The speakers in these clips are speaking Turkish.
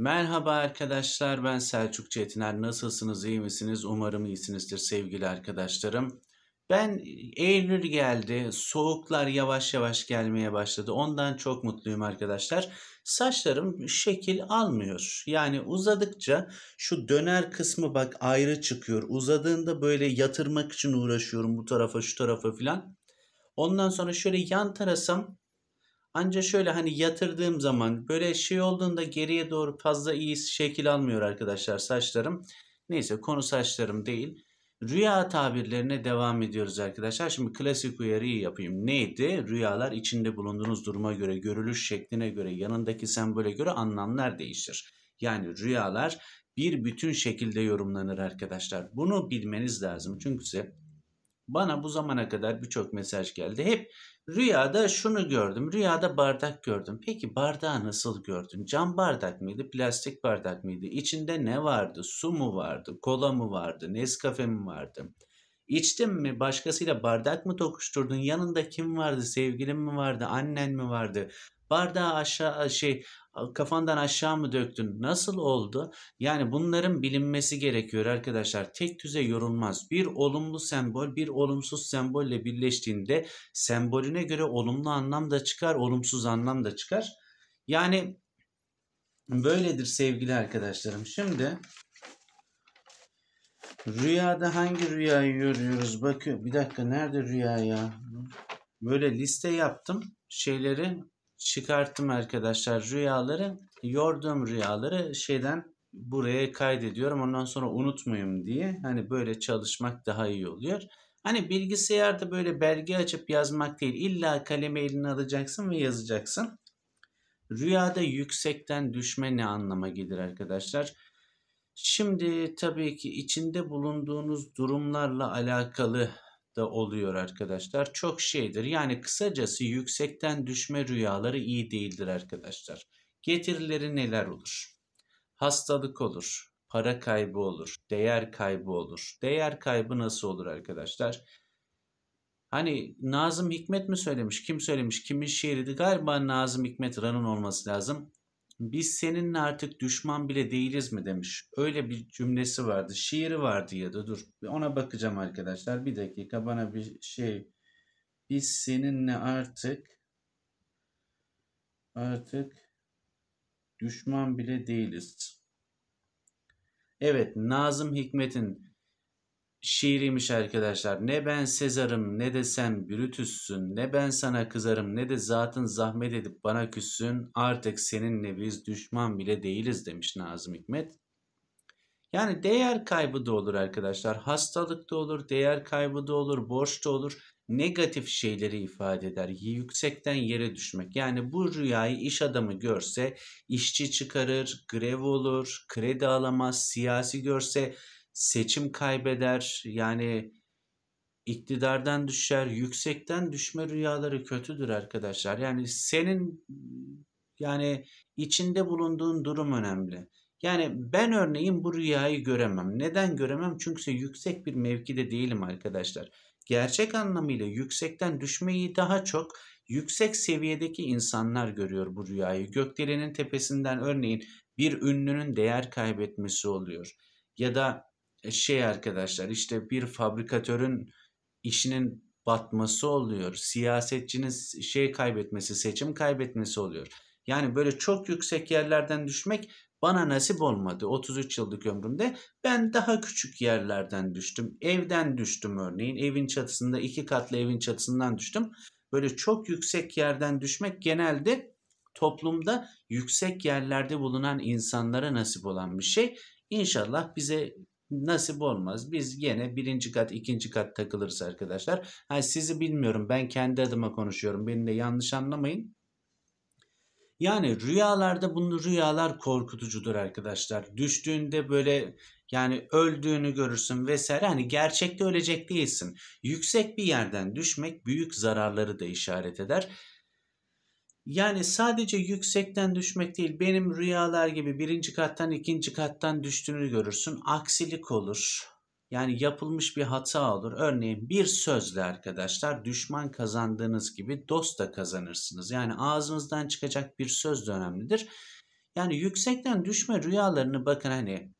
Merhaba arkadaşlar ben Selçuk Çetiner. Nasılsınız iyi misiniz? Umarım iyisinizdir sevgili arkadaşlarım. Ben Eylül geldi. Soğuklar yavaş yavaş gelmeye başladı. Ondan çok mutluyum arkadaşlar. Saçlarım şekil almıyor. Yani uzadıkça şu döner kısmı bak ayrı çıkıyor. Uzadığında böyle yatırmak için uğraşıyorum bu tarafa şu tarafa filan. Ondan sonra şöyle yan tarasam ancak şöyle hani yatırdığım zaman böyle şey olduğunda geriye doğru fazla iyi şekil almıyor arkadaşlar saçlarım. Neyse konu saçlarım değil. Rüya tabirlerine devam ediyoruz arkadaşlar. Şimdi klasik uyarıyı yapayım. Neydi? Rüyalar içinde bulunduğunuz duruma göre, görülüş şekline göre, yanındaki sembole göre anlamlar değişir. Yani rüyalar bir bütün şekilde yorumlanır arkadaşlar. Bunu bilmeniz lazım. Çünkü size bana bu zamana kadar birçok mesaj geldi. Hep rüyada şunu gördüm, rüyada bardak gördüm. Peki bardağı nasıl gördün? Cam bardak mıydı, plastik bardak mıydı? İçinde ne vardı? Su mu vardı, kola mı vardı, Nescafe mi vardı? İçtin mi? Başkasıyla bardak mı tokuşturdun? Yanında kim vardı? Sevgilin mi vardı? Annen mi vardı? Bardağı aşağı şey kafandan aşağı mı döktün? Nasıl oldu? Yani bunların bilinmesi gerekiyor arkadaşlar. Tek düze yorulmaz. Bir olumlu sembol bir olumsuz sembolle birleştiğinde sembolüne göre olumlu anlam da çıkar, olumsuz anlam da çıkar. Yani böyledir sevgili arkadaşlarım. Şimdi rüyada hangi rüyayı görüyoruz? Bakıyor. Bir dakika nerede rüya ya? Böyle liste yaptım. Şeyleri çıkarttım arkadaşlar rüyaları. Yorduğum rüyaları şeyden buraya kaydediyorum. Ondan sonra unutmayayım diye. Hani böyle çalışmak daha iyi oluyor. Hani bilgisayarda böyle belge açıp yazmak değil. İlla kalemi eline alacaksın ve yazacaksın. Rüyada yüksekten düşme ne anlama gelir arkadaşlar? Şimdi tabii ki içinde bulunduğunuz durumlarla alakalı da oluyor arkadaşlar. Çok şeydir. Yani kısacası yüksekten düşme rüyaları iyi değildir arkadaşlar. Getirileri neler olur? Hastalık olur, para kaybı olur, değer kaybı olur. Değer kaybı nasıl olur arkadaşlar? Hani Nazım Hikmet mi söylemiş? Kim söylemiş? Kimin şiiriydi? Galiba Nazım Hikmet Ran'ın olması lazım biz seninle artık düşman bile değiliz mi demiş. Öyle bir cümlesi vardı. Şiiri vardı ya da dur ona bakacağım arkadaşlar. Bir dakika bana bir şey. Biz seninle artık artık düşman bile değiliz. Evet Nazım Hikmet'in şiiriymiş arkadaşlar. Ne ben Sezar'ım ne de sen Brutus'sun. Ne ben sana kızarım ne de zatın zahmet edip bana küssün. Artık seninle biz düşman bile değiliz demiş Nazım Hikmet. Yani değer kaybı da olur arkadaşlar. Hastalık da olur, değer kaybı da olur, borç da olur. Negatif şeyleri ifade eder. Yüksekten yere düşmek. Yani bu rüyayı iş adamı görse işçi çıkarır, grev olur, kredi alamaz, siyasi görse seçim kaybeder. Yani iktidardan düşer, yüksekten düşme rüyaları kötüdür arkadaşlar. Yani senin yani içinde bulunduğun durum önemli. Yani ben örneğin bu rüyayı göremem. Neden göremem? Çünkü yüksek bir mevkide değilim arkadaşlar. Gerçek anlamıyla yüksekten düşmeyi daha çok yüksek seviyedeki insanlar görüyor bu rüyayı. Gökdelenin tepesinden örneğin bir ünlünün değer kaybetmesi oluyor. Ya da e, şey arkadaşlar işte bir fabrikatörün işinin batması oluyor. Siyasetçinin şey kaybetmesi, seçim kaybetmesi oluyor. Yani böyle çok yüksek yerlerden düşmek bana nasip olmadı 33 yıllık ömrümde. Ben daha küçük yerlerden düştüm. Evden düştüm örneğin. Evin çatısında iki katlı evin çatısından düştüm. Böyle çok yüksek yerden düşmek genelde toplumda yüksek yerlerde bulunan insanlara nasip olan bir şey. İnşallah bize nasip olmaz. Biz yine birinci kat, ikinci kat takılırız arkadaşlar. Ha, sizi bilmiyorum. Ben kendi adıma konuşuyorum. Beni de yanlış anlamayın. Yani rüyalarda bunu rüyalar korkutucudur arkadaşlar. Düştüğünde böyle yani öldüğünü görürsün vesaire. Hani gerçekte ölecek değilsin. Yüksek bir yerden düşmek büyük zararları da işaret eder. Yani sadece yüksekten düşmek değil benim rüyalar gibi birinci kattan ikinci kattan düştüğünü görürsün. Aksilik olur. Yani yapılmış bir hata olur. Örneğin bir sözle arkadaşlar düşman kazandığınız gibi dost da kazanırsınız. Yani ağzınızdan çıkacak bir söz de önemlidir. Yani yüksekten düşme rüyalarını bakın hani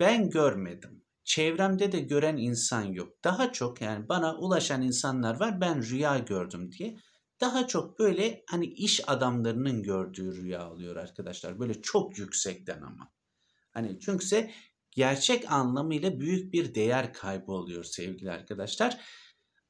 ben görmedim. Çevremde de gören insan yok. Daha çok yani bana ulaşan insanlar var ben rüya gördüm diye daha çok böyle hani iş adamlarının gördüğü rüya oluyor arkadaşlar. Böyle çok yüksekten ama. Hani çünkü gerçek anlamıyla büyük bir değer kaybı oluyor sevgili arkadaşlar.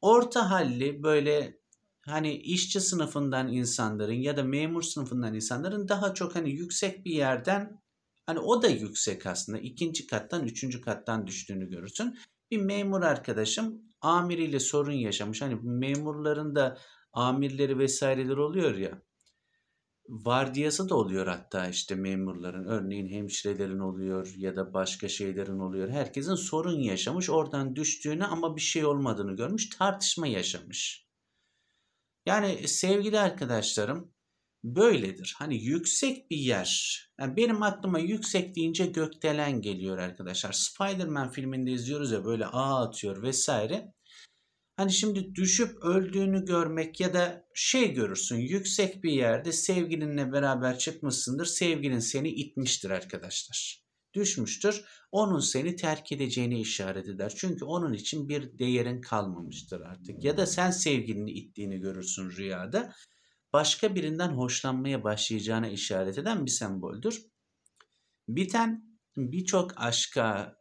Orta halli böyle hani işçi sınıfından insanların ya da memur sınıfından insanların daha çok hani yüksek bir yerden hani o da yüksek aslında ikinci kattan üçüncü kattan düştüğünü görürsün. Bir memur arkadaşım amiriyle sorun yaşamış. Hani memurların da amirleri vesaireler oluyor ya. Vardiyası da oluyor hatta işte memurların. Örneğin hemşirelerin oluyor ya da başka şeylerin oluyor. Herkesin sorun yaşamış. Oradan düştüğünü ama bir şey olmadığını görmüş. Tartışma yaşamış. Yani e, sevgili arkadaşlarım böyledir. Hani yüksek bir yer. Yani benim aklıma yüksek deyince gökdelen geliyor arkadaşlar. Spider-Man filminde izliyoruz ya böyle ağ atıyor vesaire. Hani şimdi düşüp öldüğünü görmek ya da şey görürsün yüksek bir yerde sevgilinle beraber çıkmışsındır. Sevgilin seni itmiştir arkadaşlar. Düşmüştür. Onun seni terk edeceğini işaret eder. Çünkü onun için bir değerin kalmamıştır artık. Ya da sen sevgilini ittiğini görürsün rüyada. Başka birinden hoşlanmaya başlayacağına işaret eden bir semboldür. Biten birçok aşka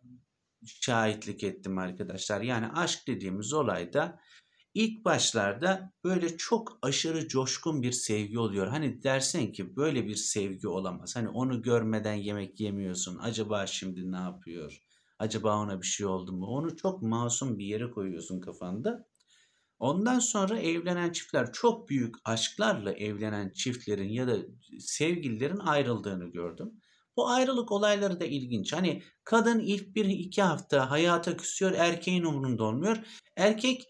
şahitlik ettim arkadaşlar. Yani aşk dediğimiz olayda ilk başlarda böyle çok aşırı coşkun bir sevgi oluyor. Hani dersen ki böyle bir sevgi olamaz. Hani onu görmeden yemek yemiyorsun. Acaba şimdi ne yapıyor? Acaba ona bir şey oldu mu? Onu çok masum bir yere koyuyorsun kafanda. Ondan sonra evlenen çiftler çok büyük aşklarla evlenen çiftlerin ya da sevgililerin ayrıldığını gördüm. Bu ayrılık olayları da ilginç. Hani kadın ilk bir iki hafta hayata küsüyor erkeğin umurunda olmuyor. Erkek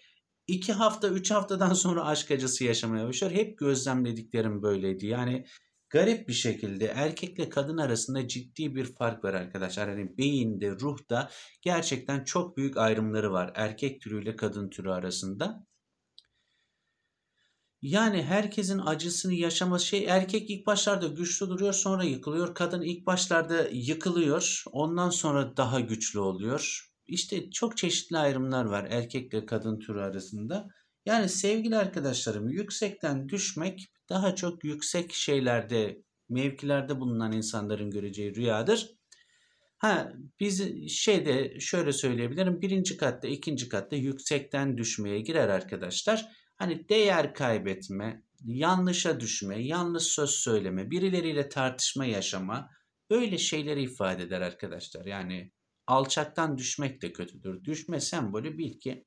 iki hafta üç haftadan sonra aşk acısı yaşamaya başlıyor. Hep gözlemlediklerim böyleydi. Yani garip bir şekilde erkekle kadın arasında ciddi bir fark var arkadaşlar. Hani beyinde, ruhta gerçekten çok büyük ayrımları var erkek türüyle kadın türü arasında. Yani herkesin acısını yaşaması şey erkek ilk başlarda güçlü duruyor sonra yıkılıyor. Kadın ilk başlarda yıkılıyor ondan sonra daha güçlü oluyor. İşte çok çeşitli ayrımlar var erkekle kadın türü arasında. Yani sevgili arkadaşlarım yüksekten düşmek daha çok yüksek şeylerde mevkilerde bulunan insanların göreceği rüyadır. Ha biz şeyde şöyle söyleyebilirim birinci katta ikinci katta yüksekten düşmeye girer arkadaşlar hani değer kaybetme, yanlışa düşme, yanlış söz söyleme, birileriyle tartışma yaşama böyle şeyleri ifade eder arkadaşlar. Yani alçaktan düşmek de kötüdür. Düşme sembolü bil ki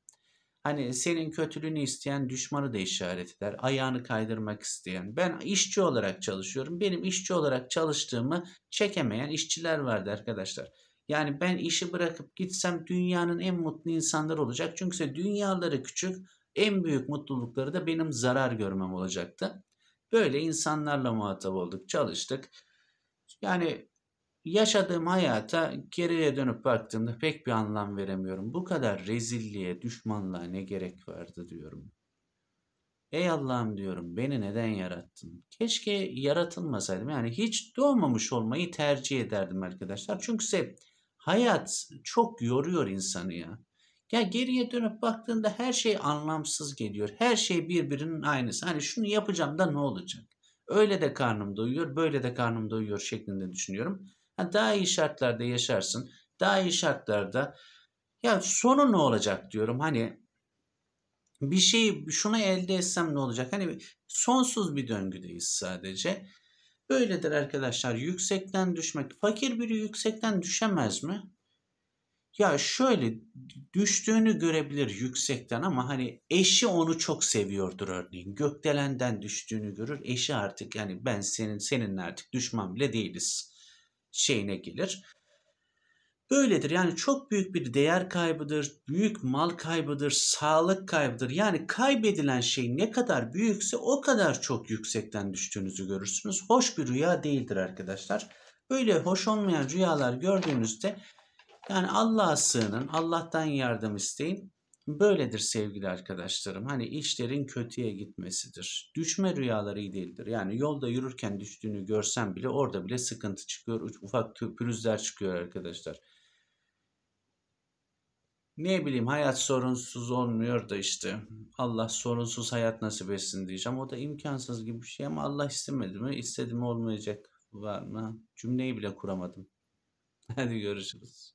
hani senin kötülüğünü isteyen düşmanı da işaret eder. Ayağını kaydırmak isteyen. Ben işçi olarak çalışıyorum. Benim işçi olarak çalıştığımı çekemeyen işçiler vardı arkadaşlar. Yani ben işi bırakıp gitsem dünyanın en mutlu insanları olacak. Çünkü dünyaları küçük en büyük mutlulukları da benim zarar görmem olacaktı. Böyle insanlarla muhatap olduk, çalıştık. Yani yaşadığım hayata geriye dönüp baktığımda pek bir anlam veremiyorum. Bu kadar rezilliğe, düşmanlığa ne gerek vardı diyorum. Ey Allah'ım diyorum beni neden yarattın? Keşke yaratılmasaydım. Yani hiç doğmamış olmayı tercih ederdim arkadaşlar. Çünkü hayat çok yoruyor insanı ya. Ya geriye dönüp baktığında her şey anlamsız geliyor. Her şey birbirinin aynısı. Hani şunu yapacağım da ne olacak? Öyle de karnım doyuyor, böyle de karnım doyuyor şeklinde düşünüyorum. Ha, daha iyi şartlarda yaşarsın. Daha iyi şartlarda ya sonu ne olacak diyorum. Hani bir şeyi şunu elde etsem ne olacak? Hani sonsuz bir döngüdeyiz sadece. Böyledir arkadaşlar. Yüksekten düşmek. Fakir biri yüksekten düşemez mi? Ya şöyle düştüğünü görebilir yüksekten ama hani eşi onu çok seviyordur örneğin. Gökdelenden düştüğünü görür. Eşi artık yani ben senin seninle artık düşman bile değiliz şeyine gelir. Böyledir yani çok büyük bir değer kaybıdır, büyük mal kaybıdır, sağlık kaybıdır. Yani kaybedilen şey ne kadar büyükse o kadar çok yüksekten düştüğünüzü görürsünüz. Hoş bir rüya değildir arkadaşlar. Böyle hoş olmayan rüyalar gördüğünüzde yani Allah'a sığının, Allah'tan yardım isteyin. Böyledir sevgili arkadaşlarım. Hani işlerin kötüye gitmesidir. Düşme rüyaları iyi değildir. Yani yolda yürürken düştüğünü görsem bile orada bile sıkıntı çıkıyor. Ufak pürüzler çıkıyor arkadaşlar. Ne bileyim hayat sorunsuz olmuyor da işte. Allah sorunsuz hayat nasip etsin diyeceğim. O da imkansız gibi bir şey ama Allah istemedi mi? İstedi mi olmayacak var mı? Cümleyi bile kuramadım. Hadi görüşürüz.